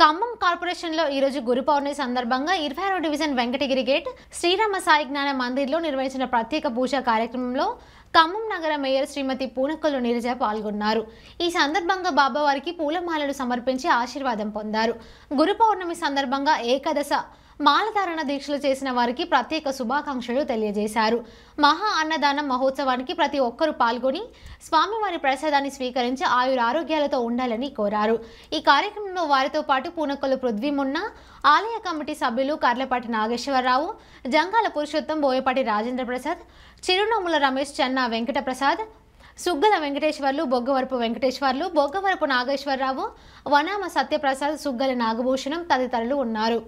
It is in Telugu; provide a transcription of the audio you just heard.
ఖమ్మం కార్పొరేషన్లో ఈరోజు గురు పౌర్ణమి సందర్భంగా ఇరవై ఆరో డివిజన్ వెంకటగిరి గేట్ శ్రీరామ సాయి జ్ఞాన మందిర్లో నిర్వహించిన ప్రత్యేక పూజ కార్యక్రమంలో ఖమ్మం నగర మేయర్ శ్రీమతి పూనకొల్లు నీరజ పాల్గొన్నారు ఈ సందర్భంగా బాబావారికి పూలమాలలు సమర్పించి ఆశీర్వాదం పొందారు గురు పౌర్ణమి సందర్భంగా ఏకాదశ మాలధారణ దీక్షలు చేసిన వారికి ప్రత్యేక శుభాకాంక్షలు తెలియజేశారు మహా అన్నదానం మహోత్సవానికి ప్రతి ఒక్కరూ పాల్గొని స్వామివారి ప్రసాదాన్ని స్వీకరించి ఆయుర ఆరోగ్యాలతో ఉండాలని కోరారు ఈ కార్యక్రమంలో వారితో పాటు పూనకొల్లు పృథ్వీమున్న ఆలయ కమిటీ సభ్యులు కర్లపాటి నాగేశ్వరరావు జంగాల పురుషోత్తం బోయపాటి రాజేంద్ర ప్రసాద్ చిరునమ్ముల రమేష్ చెన్న వెంకట ప్రసాద్ సుగ్గల వెంకటేశ్వర్లు బొగ్గవరపు వెంకటేశ్వర్లు బొగ్గవరపు నాగేశ్వరరావు వనామ సత్యప్రసాద్ సుగ్గల నాగభూషణం తదితరులు ఉన్నారు